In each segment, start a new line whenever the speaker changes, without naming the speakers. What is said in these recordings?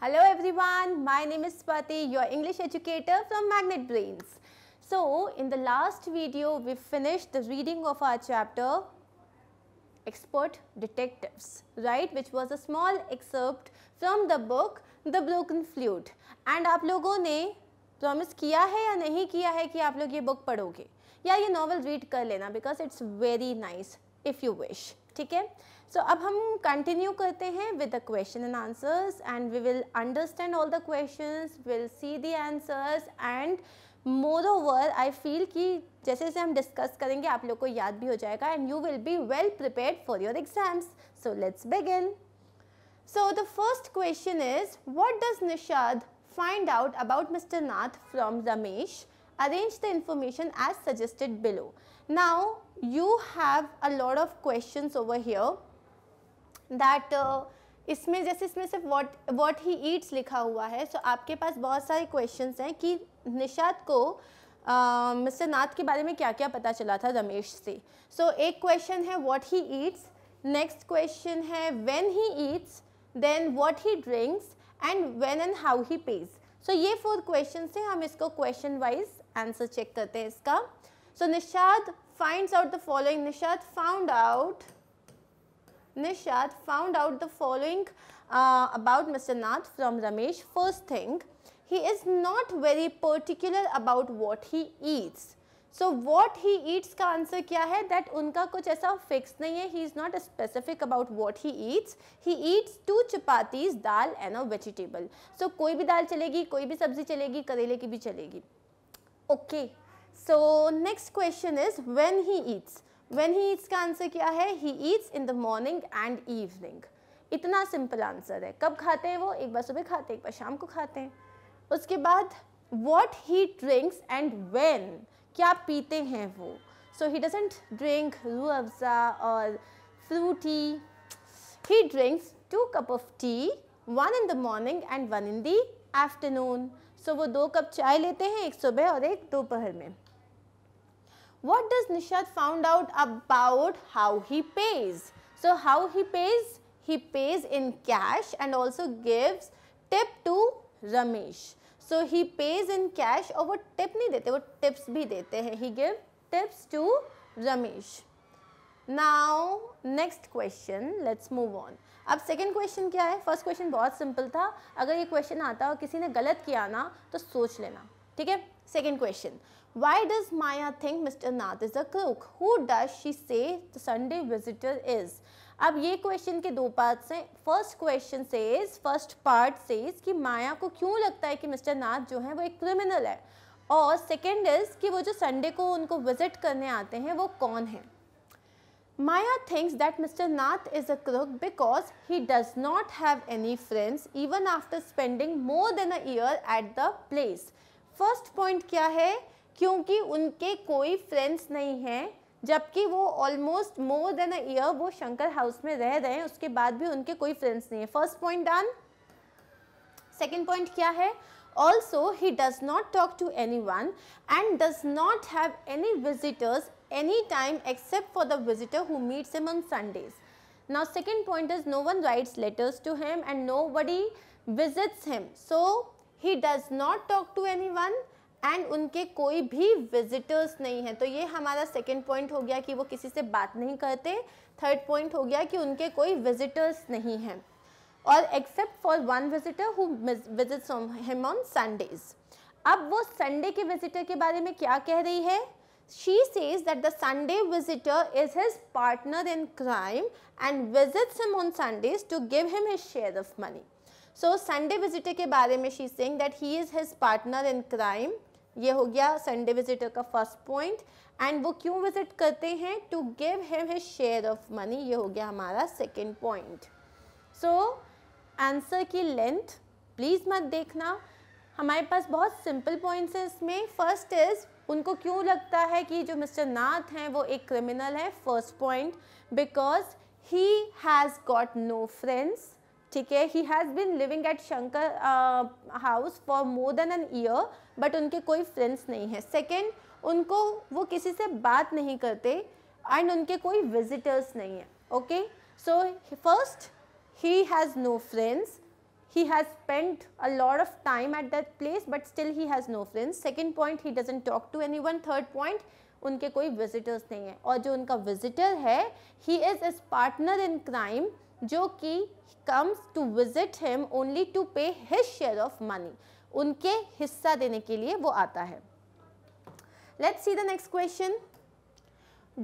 Hello everyone, my name is Swati, your English educator from Magnet Brains. So, in the last video, we finished the reading of our chapter Expert Detectives, right, which was a small excerpt from the book The Broken Flute. And आप लोगों ने promise किया है या नहीं किया है कि आप लोग ये book पढ़ोगे या ये नॉवल रीड कर लेना because it's very nice if you wish so अब हम कंटिन्यू करते हैं with the question and answers and we will understand all the question will see the answers and moreover I feel कि जैसे जैसे हम डिस्कस करेंगे आप लोग को याद भी हो जाएगा and you will be well prepare for your exams so let's begin so the first question is what does Nishad find out about mister Nath from Ramesh arrange the information as suggested below now you have a lot of question over here that uh, इसमें जैसे इसमें सिर्फ what what he Yeats लिखा हुआ है सो आपके पास बहुत सारे क्वेश्चन हैं कि निषाद को मिस्टर uh, नाथ के बारे में क्या क्या पता चला था रमेश से सो so, एक क्वेश्चन है what he eats next question है when he eats then what he drinks and when and how he pays so ये फोर क्वेश्चन से हम इसको क्वेश्चन वाइज आंसर चेक करते हैं इसका so Nishad finds out the following Nishad found out Nishad found out the following uh, about Mr. Nath from Ramesh. First thing, he is not very particular about what he eats. So what he eats का answer क्या है that उनका कुछ ऐसा fix नहीं है he is not specific about what he eats he eats two chapatis dal and a vegetable so कोई भी दाल चलेगी कोई भी सब्जी चलेगी करेले की भी चलेगी okay so next question is when he eats when he eats का आंसर क्या है he eats in the morning and evening इतना सिंपल आंसर है कब खाते हैं वो एक बार सुबह खाते हैं एक बार शाम को खाते हैं उसके बाद what he drinks and when क्या पीते हैं वो सो he doesn't drink Rooh Afza और Frooti he drinks two cup of tea one in the morning and one in the afternoon so वो दो कप चाय लेते हैं एक सुबह और एक दोपहर में what does Nishad found out about how he pays? So how he pays? He pays in cash and also gives tip to Ramesh. So he pays in cash और वो tip nahi dete wo tips bhi dete hain He give tips to Ramesh. Now next question let's move on. अब second question क्या है first question बहुत simple था अगर ये question आता और किसी ने गलत किया ना तो सोच लेना ठीक है second question Why does Maya think Mr. Nath is a crook? Who does she say the Sunday visitor is? अब ये क्वेश्चन के दो पार्ट्स हैं first question says first part says कि माया को क्यों लगता है कि मिस्टर नाथ जो है वो एक क्रिमिनल है और सेकेंड इज कि वो जो संडे को उनको विजिट करने आते हैं वो कौन है Maya thinks that mister Nath is a crook because he does not have any friends even after spending more than a year at the place first point क्या है क्योंकि उनके कोई फ्रेंड्स नहीं हैं जबकि वो almost more than a year वो शंकर हाउस में रह रहे हैं उसके बाद भी उनके कोई फ्रेंड्स नहीं है first point done second point क्या है also he does not talk to anyone and does not have any visitors any time except for the visitor who meets him on Sundays point is no one writes letters to him and nobody visits him so he does not talk to anyone and उनके कोई भी visitors नहीं है तो ये हमारा second point हो गया कि वो किसी से बात नहीं करते थर्ड पॉइंट हो गया कि उनके कोई विजिटर्स नहीं है और except for one visitor who visits on him on Sundays अब वो संडे के विजिटर के बारे में क्या कह रही है she says that the Sunday visitor is his partner in crime and visits him on Sundays to give him his share of money so Sunday visitor के बारे में शी सेंग that he is his partner in crime ये हो गया Sunday visitor का first point and वो क्यों विजिट करते हैं to give him his share of money ये हो गया हमारा सेकेंड पॉइंट सो आंसर की लेंथ प्लीज़ मत देखना हमारे पास बहुत सिंपल पॉइंट्स हैं इसमें फर्स्ट इज़ उनको क्यों लगता है कि जो मिस्टर नाथ हैं वो एक क्रिमिनल है first point because he has got no friends ठीक है he has been living at Shankar house for more than an year but उनके कोई फ्रेंड्स नहीं है सेकेंड उनको वो किसी से बात नहीं करते एंड उनके कोई विजिटर्स नहीं है okay so first he has no friends he has spend a lot of time at that place but still he has no friends second point he doesn't talk to anyone third point उनके कोई visitors नहीं है और जो उनका visitor है he is his partner in crime जो कि comes to visit him only to pay his share of money उनके हिस्सा देने के लिए वो आता है let's see the next question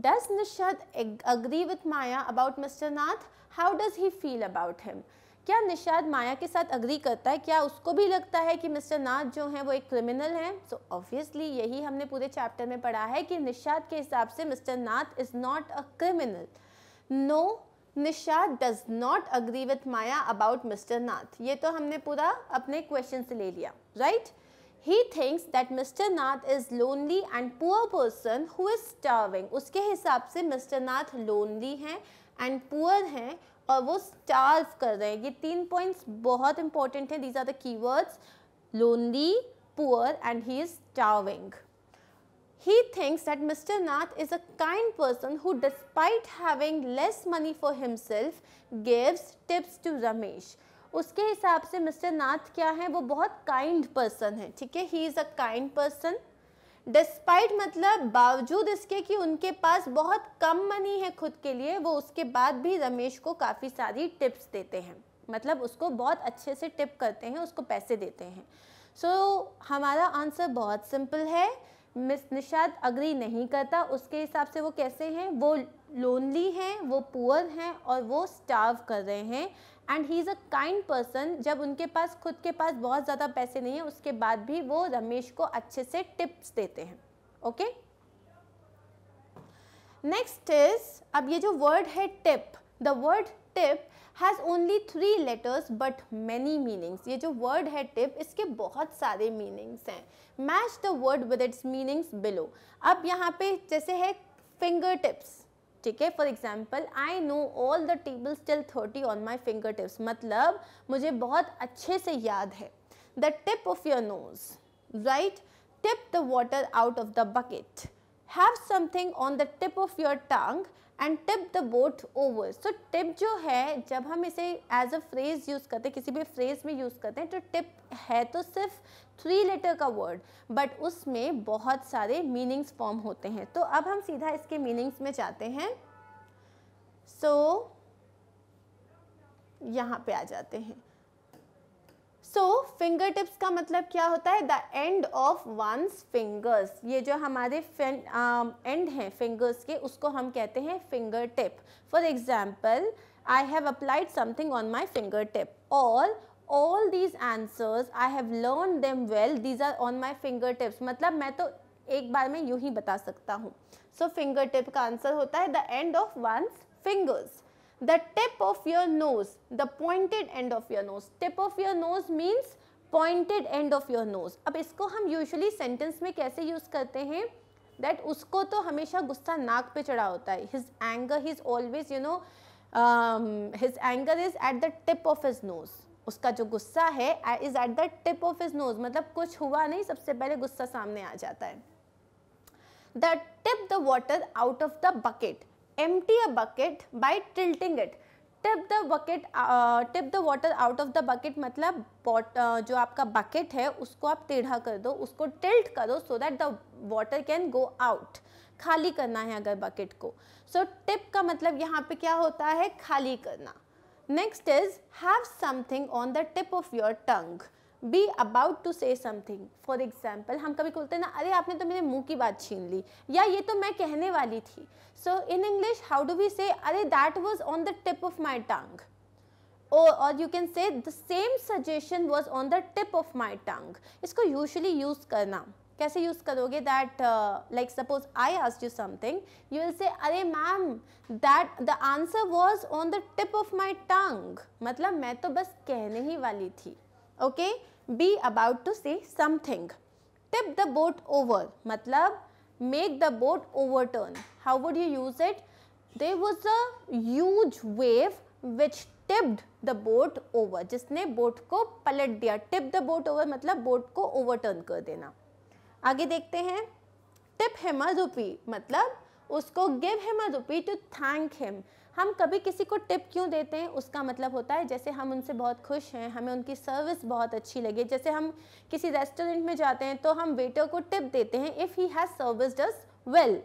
does Nishad agree with Maya about mister Nath how does he feel about him क्या निषाद माया के साथ अग्री करता है क्या उसको भी लगता है कि मिस्टर नाथ जो हैं वो एक क्रिमिनल हैं सो ऑब्वियसली यही हमने पूरे चैप्टर में पढ़ा है कि निषाद के हिसाब से mister Nath is not a criminal no Nishad does not agree with Maya about mister Nath ये तो हमने पूरा अपने क्वेश्चन से ले लिया right he thinks that mister Nath is lonely and poor person who is starving उसके हिसाब से मिस्टर नाथ लोनली हैं एंड पुअर हैं और वो स्टार्व कर रहे हैं ये तीन पॉइंट्स बहुत इंपॉर्टेंट हैं these are the keywords lonely poor and he is starving He thinks that Mr. Nath is a kind person who despite having less money for himself gives tips to Ramesh. उसके हिसाब से mister नाथ क्या है वो बहुत kind person है ठीक है he is a kind person despite मतलब बावजूद इसके कि उनके पास बहुत कम मनी है खुद के लिए वो उसके बाद भी रमेश को काफ़ी सारी टिप्स देते हैं मतलब उसको बहुत अच्छे से टिप करते हैं उसको पैसे देते हैं सो so, हमारा आंसर बहुत सिंपल है मिस निषाद अग्री नहीं करता उसके हिसाब से वो कैसे हैं वो लोनली हैं वो पुअर हैं और वो स्टार्व कर रहे हैं and he is a kind person जब उनके पास खुद के पास बहुत ज़्यादा पैसे नहीं है उसके बाद भी वो रमेश को अच्छे से टिप्स देते हैं ओके नेक्स्ट इज़ अब ये जो वर्ड है tip the word tip has only three letters but many meanings ये जो वर्ड है टिप इसके बहुत सारे मीनिंग्स हैं match the word with its meanings below अब यहाँ पे जैसे है फिंगर टिप्स ठीक है for example I know all the tables till thirty on my finger tips मतलब मुझे बहुत अच्छे से याद है the tip of your nose right tip the water out of the bucket have something on the tip of your tongue and tip the boat over so tip जो है जब हम इसे एज अ फ्रेज यूज़ करते हैं किसी भी phrase में यूज़ करते हैं तो टिप है तो सिर्फ थ्री लेटर का वर्ड बट उसमें बहुत सारे मीनिंग्स फॉर्म होते हैं तो अब हम सीधा इसके मीनिंग्स में जाते हैं सो so, यहाँ पे आ जाते हैं सो फिंगर टिप्स का मतलब क्या होता है the end of one's fingers ये जो हमारे एंड um, हैं फिंगर्स के उसको हम कहते हैं finger tip for example I have applied something on my finger tip और all these answers I have learn them well these are on my finger tips मतलब मैं तो एक बार में यूँ ही बता सकता हूँ सो फिंगर टिप का आंसर होता है the end of one's fingers the tip of your nose, the pointed end of your nose. Tip of your nose means pointed end of your nose. अब इसको हम usually sentence में कैसे use करते हैं that उसको तो हमेशा गुस्सा नाक पे चढ़ा होता है His anger, he's always you know, um, his anger is at the tip of his nose. उसका जो गुस्सा है is at the tip of his nose मतलब कुछ हुआ नहीं सबसे पहले गुस्सा सामने आ जाता है the tip the water out of the bucket empty a bucket by tilting it tip the bucket tip the water out of the bucket मतलब बॉट uh, जो आपका बकेट है उसको आप टेढ़ा कर दो उसको टिल्ट करो so that the water can go out खाली करना है अगर बकेट को सो so, टिप का मतलब यहाँ पे क्या होता है खाली करना next is have something on the tip of your tongue be about to say something for example हम कभी बोलते ना अरे आपने तो मेरे मुंह की बात छीन ली या ये तो मैं कहने वाली थी so in English how do we say अरे that was on the tip of my tongue or, or you can say the same suggestion was on the tip of my इसको usually यूज करना कैसे use करोगे that like suppose I asked you something you will say अरे ma'am that the answer was on the tip of my tongue मतलब मैं तो बस कहने ही वाली थी okay okay? Be about to say something tip the boat over मतलब make the boat over turn how would you use it there was a huge wave which tipped the boat over जिसने boat को पलट दिया tip the boat over मतलब boat को over turn कर देना आगे देखते हैं टिप हेमा अ मतलब उसको गिव हेमा अ टू थैंक हिम हम कभी किसी को टिप क्यों देते हैं उसका मतलब होता है जैसे हम उनसे बहुत खुश हैं हमें उनकी सर्विस बहुत अच्छी लगी जैसे हम किसी रेस्टोरेंट में जाते हैं तो हम वेटर को टिप देते हैं if he has service does well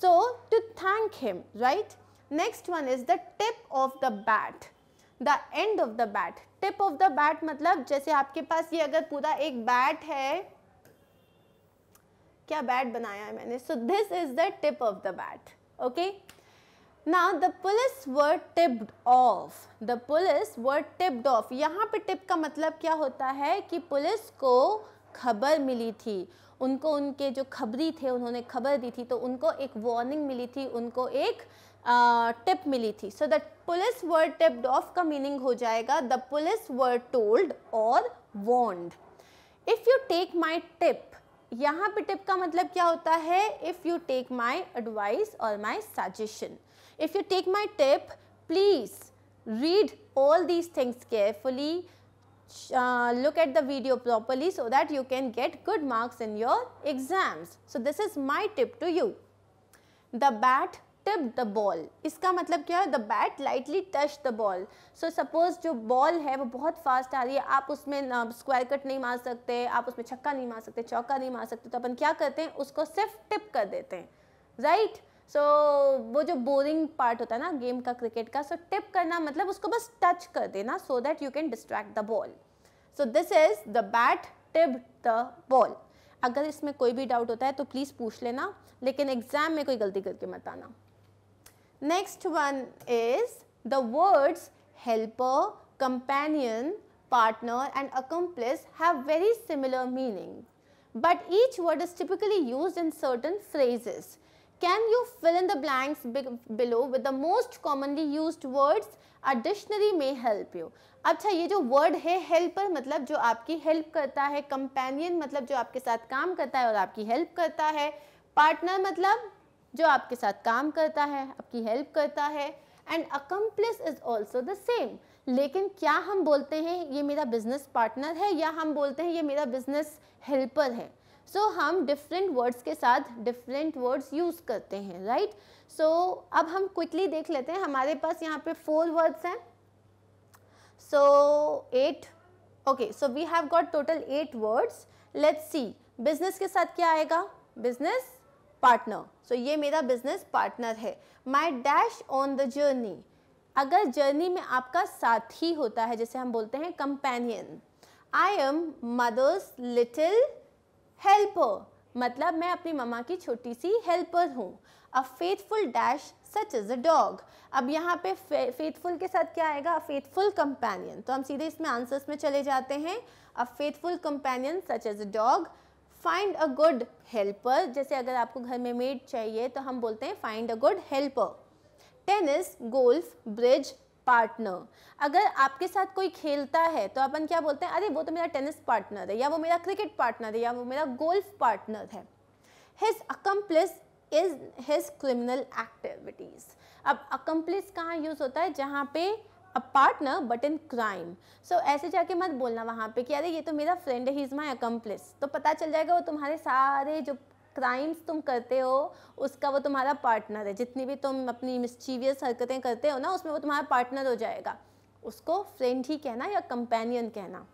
so to thank him right next one is the tip of the bat the end of the bat tip of the bat मतलब जैसे आपके पास ये अगर पूरा एक बैट है क्या बैट बनाया है मैंने so this is the tip of the bat okay now the police were tipped off the police were tipped off यहाँ पे tip का मतलब क्या होता है कि पुलिस को खबर मिली थी उनको उनके जो खबरी थे उन्होंने खबर दी थी तो उनको एक वार्निंग मिली थी उनको एक टिप uh, मिली थी so the police word tipped off का मीनिंग हो जाएगा the police word told or warned if you take my tip यहाँ पे टिप का मतलब क्या होता है if you take my advice or my suggestion If you take my tip, please read all these things carefully. Uh, look at the video properly so that you can get good marks in your exams. So this is my tip to you. The bat tipped the ball इसका मतलब क्या है the bat lightly touched the ball so suppose जो ball है वो बहुत fast आ रही है आप उसमें square cut नहीं मार सकते आप उसमें छक्का नहीं मार सकते चौका नहीं मार सकते तो अपन क्या करते हैं उसको सिर्फ टिप कर देते हैं राइट right? सो so, वो जो बोरिंग पार्ट होता है ना गेम का क्रिकेट का सो so, टिप करना मतलब उसको बस टच कर देना so that you can distract the ball so this is the bat tip the ball अगर इसमें कोई भी डाउट होता है तो प्लीज़ पूछ लेना लेकिन एग्जाम में कोई गलती करके मत आना next one is the words helper companion partner and accomplice have very similar meaning but each word is typically use in certain phrases can you fill in the blanks be below with the most commonly used words? A dictionary may help अच्छा ये जो word है helper मतलब जो आपकी help करता है companion मतलब जो आपके साथ काम करता है और आपकी हेल्प करता है पार्टनर मतलब जो आपके साथ काम करता है आपकी हेल्प करता है and accomplice is also the same लेकिन क्या हम बोलते हैं ये मेरा बिजनेस पार्टनर है या हम बोलते हैं ये मेरा बिजनेस हेल्पर है सो so, हम डिफरेंट वर्ड्स के साथ डिफरेंट वर्ड्स यूज़ करते हैं राइट सो so, अब हम क्विकली देख लेते हैं हमारे पास यहाँ पे फोर वर्ड्स हैं so eight okay so we have got total eight words let's see business के साथ क्या आएगा बिजनेस पार्टनर सो ये मेरा बिजनेस पार्टनर है my dash on the journey अगर जर्नी में आपका साथी होता है जैसे हम बोलते हैं companion I am mother's little helper मतलब मैं अपनी मम्मा की छोटी सी हेल्पर हूँ a faithful dash such is a dog अब यहाँ पे फेथफुल के साथ क्या आएगा अ फेथफुल कंपेनियन तो हम सीधे इसमें आंसर्स में चले जाते हैं a faithful companion such is a dog find a good helper जैसे अगर आपको घर में मेड चाहिए तो हम बोलते हैं find a good helper tennis golf bridge partner अगर आपके साथ कोई खेलता है तो अपन क्या बोलते हैं अरे वो तो मेरा टेनिस पार्टनर है या वो मेरा क्रिकेट पार्टनर है या वो मेरा गोल्फ पार्टनर है his accomplice is his criminal activities अब अकम्प्लिस कहाँ यूज़ होता है जहाँ पे a partner but in crime so ऐसे जाके मत बोलना वहाँ पे कि अरे ये तो मेरा फ्रेंड है ही इज़ माई अकम्प्लिस तो पता चल जाएगा वो तुम्हारे सारे जो क्राइम्स तुम करते हो उसका वो तुम्हारा पार्टनर है जितनी भी तुम अपनी मिस्चीवियस हरकतें करते हो ना उसमें वो तुम्हारा पार्टनर हो जाएगा उसको फ्रेंड ही कहना या कंपेनियन कहना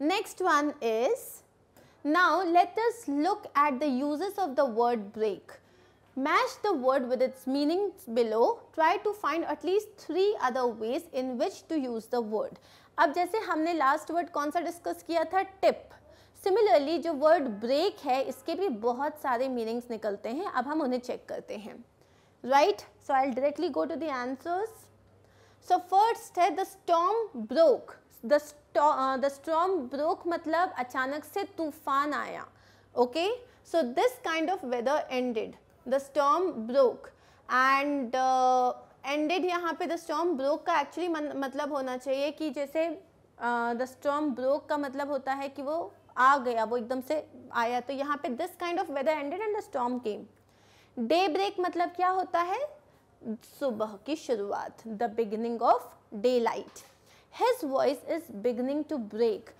next one is now let us look at the uses of the word break match the word with its meaning below try to find at least three other ways in which to use the word अब जैसे हमने last word कौन सा discuss किया था tip similarly जो word break है इसके भी बहुत सारे मीनिंग्स निकलते हैं अब हम उन्हें चेक करते हैं right so I directly go to the answers so first है the storm broke the the storm broke मतलब अचानक से तूफान आया okay so this kind of weather ended the storm broke and ended यहाँ पे द स्टॉम ब्रोक का actually मतलब होना चाहिए कि जैसे द स्टॉम ब्रोक का मतलब होता है कि वो आ गया वो एकदम से आया तो यहाँ पे this kind of weather ended and the storm came daybreak मतलब क्या होता है सुबह की शुरुआत the beginning of daylight his voice is beginning to break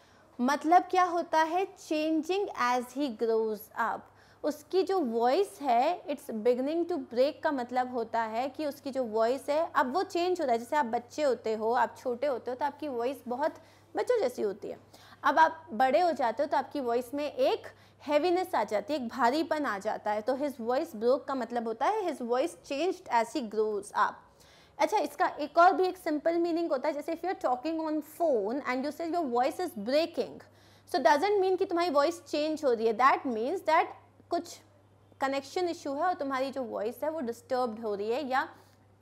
मतलब क्या होता है changing as he grows up उसकी जो वॉइस है इट्स बिगनिंग टू ब्रेक का मतलब होता है कि उसकी जो वॉइस है अब वो चेंज हो रहा है जैसे आप बच्चे होते हो आप छोटे होते हो तो आपकी वॉइस बहुत बच्चों जैसी होती है अब आप बड़े हो जाते हो तो आपकी वॉइस में एक हैवीनेस आ जाती है एक भारीपन आ जाता है तो हिज वॉइस ब्रोक का मतलब होता है his voice changed as he grows आप अच्छा इसका एक और भी एक सिंपल मीनिंग होता है जैसे if you are talking on phone and you say your voice is breaking so doesn't mean कि तुम्हारी वॉइस चेंज हो रही है दैट मीन्स दैट कुछ कनेक्शन इशू है और तुम्हारी जो वॉइस है वो डिस्टर्ब्ड हो रही है या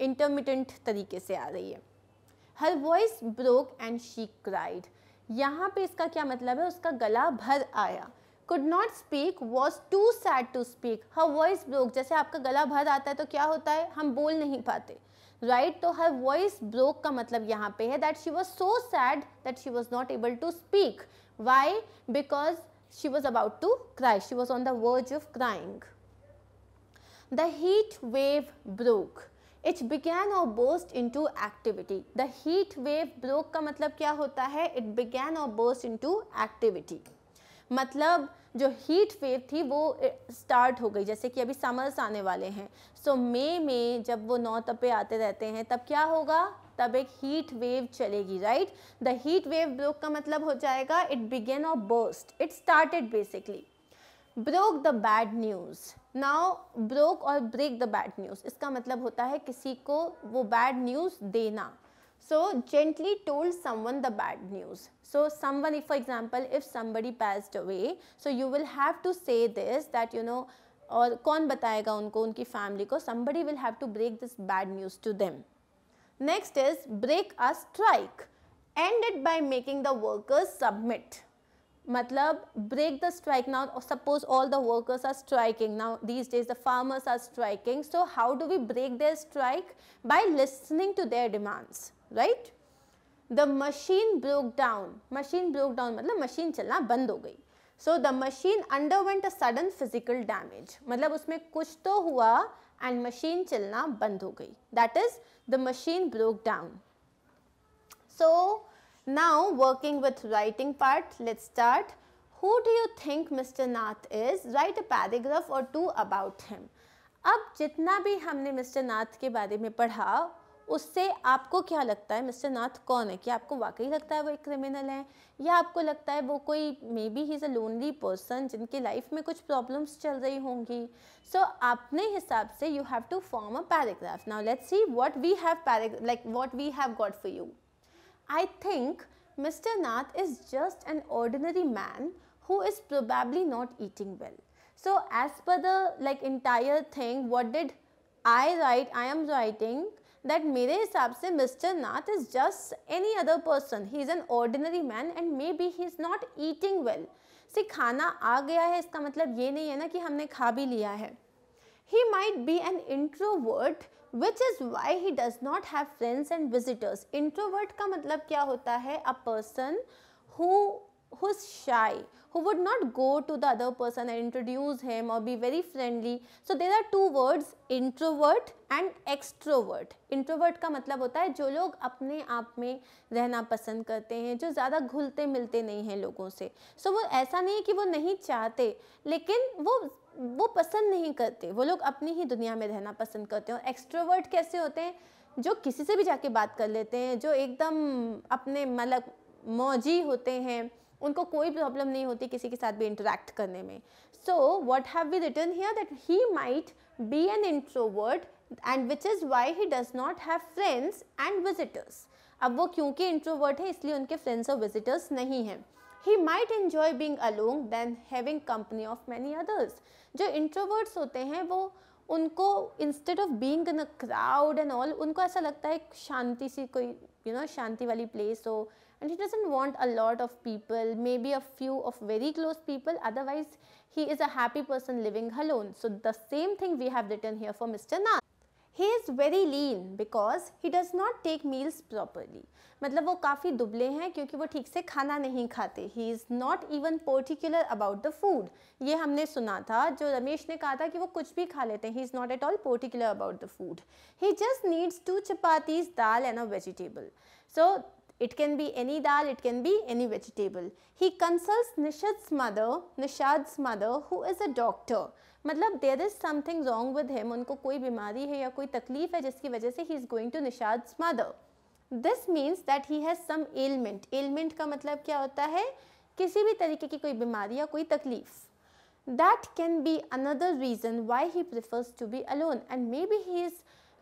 इंटरमीडियंट तरीके से आ रही है her voice broke and she cried यहाँ पे इसका क्या मतलब है उसका गला भर आया could not speak was too sad to speak her voice broke जैसे आपका गला भर आता है तो क्या होता है हम बोल नहीं पाते राइट right? तो हर वॉइस ब्रोक का मतलब यहाँ पे है that she was so sad that she was not able to speak why because she was about to cry she was on the verge of crying the heat wave broke it's began or burst to activity the heat wave broke का मतलब क्या होता है it began or burst to activity मतलब जो heat wave थी वो start eh, हो गई जैसे कि अभी समर्स आने वाले हैं सो so, में, में जब वो नौ तपे आते रहते हैं तब क्या होगा तब एक हीट वेव चलेगी right the heat wave broke का मतलब हो जाएगा it began or burst it started basically broke the bad news Now, broke or break the bad news. इसका मतलब होता है किसी को वो बैड न्यूज़ देना so gently told someone the bad news so someone if for example if somebody passed away so you will have to say this that you know or कौन बताएगा उनको उनकी family को somebody will have to break this bad news to them next is break a strike ended by making the workers submit मतलब break the strike now suppose all the workers are striking now these days the farmers are striking so how do we break their strike by listening to their demands right the machine broke down machine broke down मतलब machine चलना बंद हो गई so the machine underwent a sudden physical damage मतलब उसमें कुछ तो हुआ एंड मशीन चलना बंद हो गई that is the machine broke down so Now working with writing part, let's start. Who do you think Mr. Nath is? Write a paragraph or two about him. अब जितना भी हमने मिस्टर नाथ के बारे में पढ़ा उससे आपको क्या लगता है मिस्टर नाथ कौन है क्या आपको वाकई लगता है वो एक क्रिमिनल है या आपको लगता है वो कोई maybe he is a lonely person जिनके लाइफ में कुछ प्रॉब्लम्स चल रही होंगी सो so, अपने हिसाब से you have to form a paragraph now let's see what we have like what we have got for you I think Mr. Nath is just an ordinary man who is probably not eating well. So as per the like entire thing, what did I write? I am writing that मेरे हिसाब से Nath is just any other person. He is an ordinary man and maybe he is not eating well. Eating well खाना आ गया है इसका मतलब ये नहीं है ना कि हमने खा भी लिया है He might be an introvert which is why he does not have friends and visitors. Introvert ka matlab kya hota hai A person who who's shy who would not go to the other person and introduce him or be very friendly so there are two words introvert and extrovert introvert ka matlab hota hai jo log apne aap mein rehna pasand karte hain jo zyada ghulte milte nahi hain logon se so wo aisa nahi hai ki wo nahi chahte lekin wo वो पसंद नहीं करते वो लोग अपनी ही दुनिया में रहना पसंद करते हैं और एक्स्ट्रोवर्ट कैसे होते हैं जो किसी से भी जाके बात कर लेते हैं जो एकदम अपने मतलब मौजी होते हैं उनको कोई प्रॉब्लम नहीं होती किसी के साथ भी इंटरेक्ट करने में so what have we written here that he might be an introvert and which is why he does not have friends and visitors अब वो क्योंकि इंट्रोवर्ट है इसलिए उनके फ्रेंड्स और विजिटर्स नहीं हैं he might enjoy being alone than having company of many others. जो इंट्रोवर्ट्स होते हैं वो उनको instead of being in a crowd and all उनको ऐसा लगता है शांति सी कोई यू नो शांति वाली प्लेस हो and he doesn't want a lot of people maybe a few of very close people otherwise he is a happy person living alone so the same thing we have written here for mr nath he is very lean because he does not take meals properly मतलब वो काफ़ी दुबले हैं क्योंकि वो ठीक से खाना नहीं खाते he is not even particular about the food ये हमने सुना था जो रमेश ने कहा था कि वो कुछ भी खा लेते हैं he is not at all particular about the food he just needs two chapatis dal and a vegetable so It can be any dal, it can be any vegetable. He consults Nishad's mother, Nishad's mother, who is a doctor. मतलब there is something wrong with him उनको कोई बीमारी है या कोई तकलीफ है जिसकी वजह से he is going to Nishad mother this means that he has some ailment ailment का मतलब क्या होता है किसी भी तरीके की कोई बीमारी या कोई तकलीफ that can be another reason why he prefers to be alone and maybe he is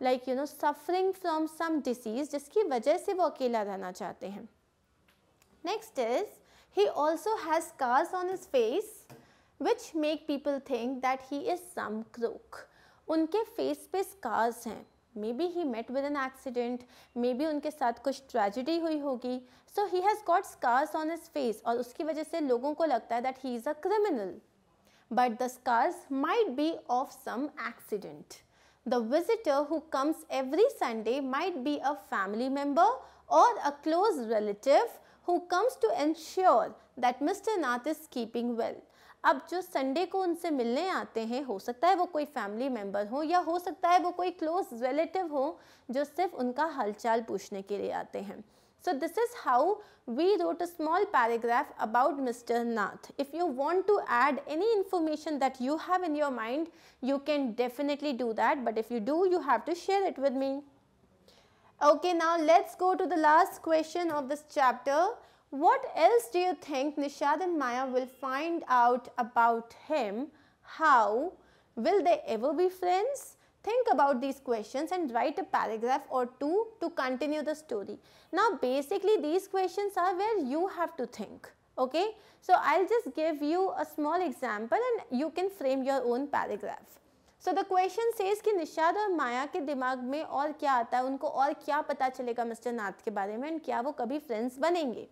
like you know suffering from some disease जिसकी वजह से वो अकेला रहना चाहते हैं next is he also has scars on his face which make people think that he is some crook. Unke face pe scars hain. Maybe he met with an accident. Maybe unke saath kuch tragedy hui hogi. So he has got scars on his face aur uski wajah logon ko lagta hai that he is a criminal. But the scars might be of some accident. The visitor who comes every Sunday might be a family member or a close relative who comes to ensure that Mr. Nath is keeping well. अब जो Sunday को उनसे मिलने आते हैं हो सकता है वो कोई फैमिली मेम्बर हो या हो सकता है वो कोई क्लोज रिलेटिव हो जो सिर्फ उनका हालचाल पूछने के लिए आते हैं so this is how we wrote a small paragraph about mister Nath if you want to add any information that you have in your mind you can definitely do that but if you do you have to share it with me okay now let's go to the last question of this chapter What else do you think Nishad and Maya will find out about him? How? Will they ever be friends? Think about these questions and write a paragraph or two to continue the story. Now basically these questions are where you have to think. Okay, so I'll just give you a small example and you can frame your own paragraph. So, the question says कि निशाद और माया के दिमाग में और क्या आता है उनको और क्या पता चलेगा मिस्टर नाथ के बारे में एंड क्या वो कभी फ्रेंड्स बनेंगे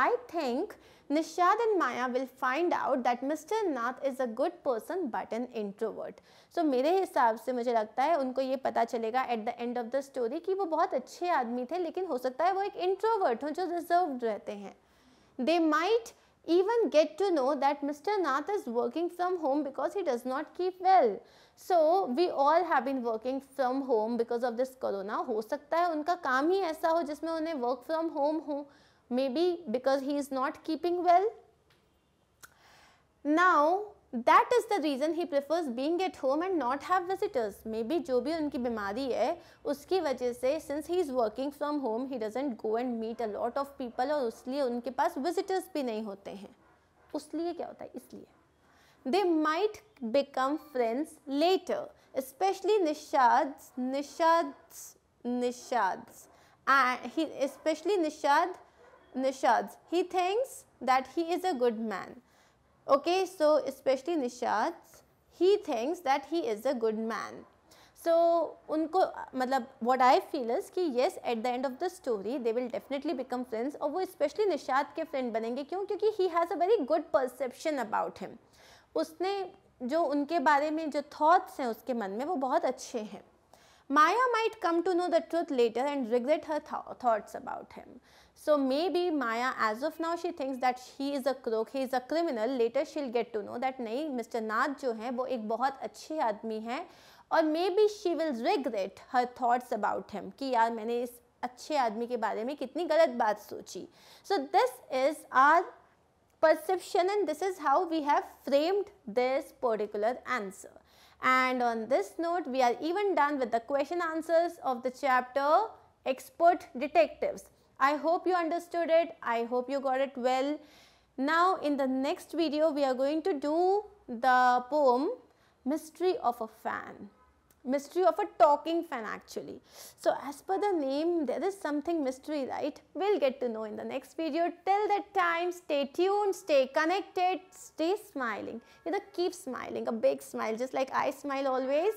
I think Nishad and Maya will find out that Mr. Nath is a good person but an introvert. So मेरे हिसाब से मुझे लगता है उनको ये पता चलेगा at the end of the story कि वो बहुत अच्छे आदमी थे लेकिन हो सकता है वो एक introvert हों जो reserved रहते हैं They might even get to know that Mr. Nath is working from home because he does not keep well. So we all have been working from home because of this corona. हो सकता है उनका काम ही ऐसा हो जिसमें उन्हें work from home हो maybe because he is not keeping well now that is the reason he prefers being at home and not have visitors maybe जो भी उनकी बीमारी है उसकी वजह से since he is working from home he doesn't go and meet a lot of people और उसलिए उनके पास विजिटर्स भी नहीं होते हैं उस लिए क्या होता है इसलिए they might become friends later specially Nishad Nishad Nishad and specially Nishad Nishad. He thinks that he is a good man okay so especially Nishad, he thinks that he is a good man. So उनको मतलब वॉट आई फील इज़ कि yes at the end of the story they will definitely become friends और वो specially Nishad के friend बनेंगे क्यों क्योंकि he has a very good perception about him उसने जो उनके बारे में जो थाट्स हैं उसके मन में वो बहुत अच्छे हैं Maya might come to know the truth later and regret her thoughts about him So maybe Maya as of now she thinks that he is a crook, he is a criminal. Later she'll get to know that नहीं Mr. Nath जो हैं वो एक बहुत अच्छे आदमी maybe she will regret her thoughts about him. Thoughts about him कि यार मैंने इस अच्छे आदमी के बारे में कितनी गलत बात सोची सो perception and this is how we have framed this particular answer. And on this note, we are even done with the question answers of the chapter Expert Detectives. I hope you understood it. I hope you got it well. Now in the next video we are going to do the poem Mystery of a Fan. Mystery of a talking fan actually. So as per the name there is something mystery right. We'll get to know in the next video. Till that time stay tuned, stay connected, stay smiling. You know keep smiling a big smile just like I smile always.